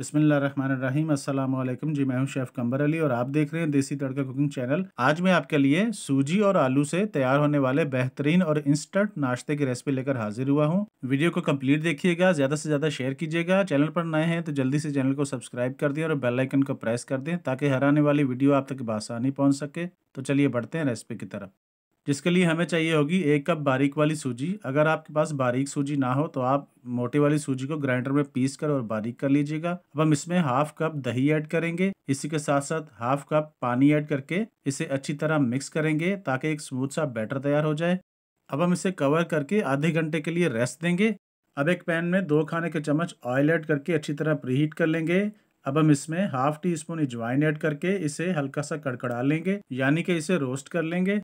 बिस्मिल्लाम असलम जी मैं हूं शेफ़ कंबर अली और आप देख रहे हैं देसी तड़का कुकिंग चैनल आज मैं आपके लिए सूजी और आलू से तैयार होने वाले बेहतरीन और इंस्टेंट नाश्ते की रेसिपी लेकर हाजिर हुआ हूं वीडियो को कंप्लीट देखिएगा ज़्यादा से ज़्यादा शेयर कीजिएगा चैनल पर नए हैं तो जल्दी से चैनल को सब्सक्राइब कर दें और बेलाइकन को प्रेस कर दें ताकि हर आने वाली वीडियो आप तक बसानी पहुँच सके तो चलिए बढ़ते हैं रेसिपी की तरफ जिसके लिए हमें चाहिए होगी एक कप बारीक वाली सूजी अगर आपके पास बारीक सूजी ना हो तो आप मोटे वाली सूजी को ग्राइंडर में पीस कर और बारीक कर लीजिएगा अब हम इसमें हाफ कप दही ऐड करेंगे इसी के साथ साथ हाफ कप पानी ऐड करके इसे अच्छी तरह मिक्स करेंगे ताकि एक स्मूथ सा बैटर तैयार हो जाए अब हम इसे कवर करके आधे घंटे के लिए रेस्ट देंगे अब एक पैन में दो खाने के चम्मच ऑयल ऐड करके अच्छी तरह प्रीहीट कर लेंगे अब हम इसमें हाफ टी स्पून इजवाइन ऐड करके इसे हल्का सा कड़कड़ा लेंगे यानी कि इसे रोस्ट कर लेंगे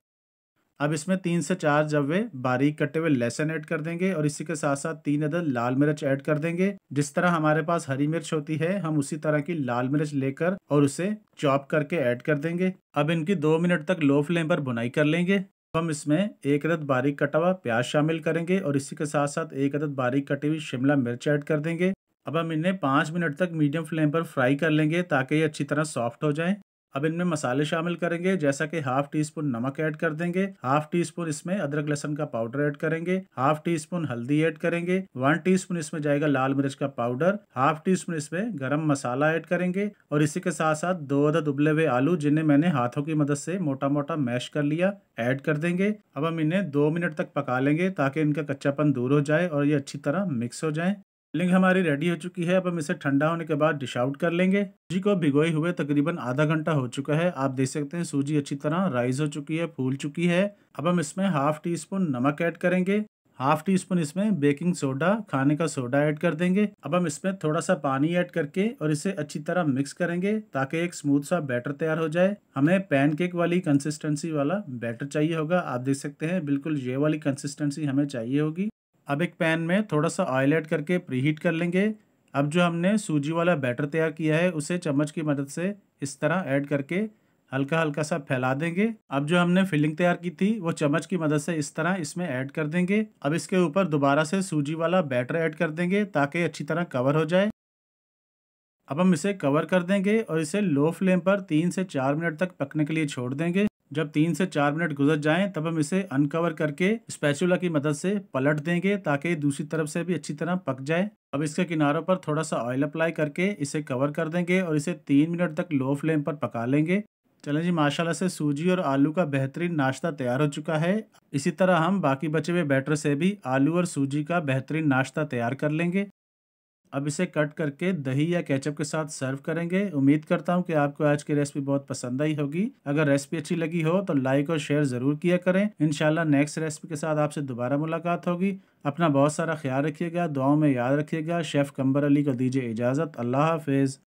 अब इसमें तीन से चार जब वे बारीक कटे हुए लहसन ऐड कर देंगे और इसी के साथ साथ तीन अदर लाल मिर्च ऐड कर देंगे जिस तरह हमारे पास हरी मिर्च होती है हम उसी तरह की लाल मिर्च लेकर और उसे चॉप करके ऐड कर देंगे अब इनकी दो मिनट तक लो फ्लेम पर भुनाई कर लेंगे हम इसमें एक अदद बारीक कटा हुआ प्याज शामिल करेंगे और इसी के साथ साथ एक अदद बारीक कटी हुई शिमला मिर्च ऐड कर देंगे अब हम इन्हें पाँच मिनट तक मीडियम फ्लेम पर फ्राई कर लेंगे ताकि ये अच्छी तरह सॉफ्ट हो जाए अब इनमें मसाले शामिल करेंगे जैसा कि हाफ टी स्पून नमक ऐड कर देंगे हाफ टी स्पून इसमें अदरक लहसन का पाउडर ऐड करेंगे हाफ टी स्पून हल्दी ऐड करेंगे वन टी स्पून इसमें जाएगा लाल मिर्च का पाउडर हाफ टी स्पून इसमें गरम मसाला ऐड करेंगे और इसी के साथ साथ दो अदद उबले हुए आलू जिन्हें मैंने हाथों की मदद से मोटा मोटा मैश कर लिया ऐड कर देंगे अब हम इन्हें दो मिनट तक पका लेंगे ताकि इनका कच्चापन दूर हो जाए और ये अच्छी तरह मिक्स हो जाए फिलिंग हमारी रेडी हो चुकी है अब हम इसे ठंडा होने के बाद डिश आउट कर लेंगे सूजी को भिगोए हुए तकरीबन आधा घंटा हो चुका है आप देख सकते हैं सूजी अच्छी तरह राइज हो चुकी है फूल चुकी है अब हम इसमें हाफ टी स्पून नमक ऐड करेंगे हाफ टी स्पून इसमें बेकिंग सोडा खाने का सोडा ऐड कर देंगे अब हम इसमें थोड़ा सा पानी ऐड करके और इसे अच्छी तरह मिक्स करेंगे ताकि एक स्मूथ सा बैटर तैयार हो जाए हमें पैनकेक वाली कंसिस्टेंसी वाला बैटर चाहिए होगा आप देख सकते हैं बिल्कुल ये वाली कंसिस्टेंसी हमें चाहिए होगी अब एक पैन में थोड़ा सा ऑयल ऐड करके प्रीहीट कर लेंगे अब जो हमने सूजी वाला बैटर तैयार किया है उसे चम्मच की मदद से इस तरह ऐड करके हल्का हल्का सा फैला देंगे अब जो हमने फिलिंग तैयार की थी वो चम्मच की मदद से इस तरह इसमें ऐड कर देंगे अब इसके ऊपर दोबारा से सूजी वाला बैटर ऐड कर देंगे ताकि अच्छी तरह कवर हो जाए अब हम इसे कवर कर देंगे और इसे लो फ्लेम पर तीन से चार मिनट तक पकने के लिए छोड़ देंगे जब तीन से चार मिनट गुजर जाएं तब हम इसे अनकवर करके स्पैचुला की मदद से पलट देंगे ताकि दूसरी तरफ से भी अच्छी तरह पक जाए अब इसके किनारों पर थोड़ा सा ऑयल अप्लाई करके इसे कवर कर देंगे और इसे तीन मिनट तक लो फ्लेम पर पका लेंगे चलें जी माशाल्लाह से सूजी और आलू का बेहतरीन नाश्ता तैयार हो चुका है इसी तरह हम बाकी बचे हुए बैटर से भी आलू और सूजी का बेहतरीन नाश्ता तैयार कर लेंगे अब इसे कट करके दही या केचप के साथ सर्व करेंगे उम्मीद करता हूँ कि आपको आज की रेसिपी बहुत पसंद आई होगी अगर रेसिपी अच्छी लगी हो तो लाइक और शेयर ज़रूर किया करें इनशाला नेक्स्ट रेसिपी के साथ आपसे दोबारा मुलाकात होगी अपना बहुत सारा ख्याल रखिएगा दुआओं में याद रखिएगा शेफ़ कंबर अली को दीजिए इजाज़त अल्लाह हाफिज़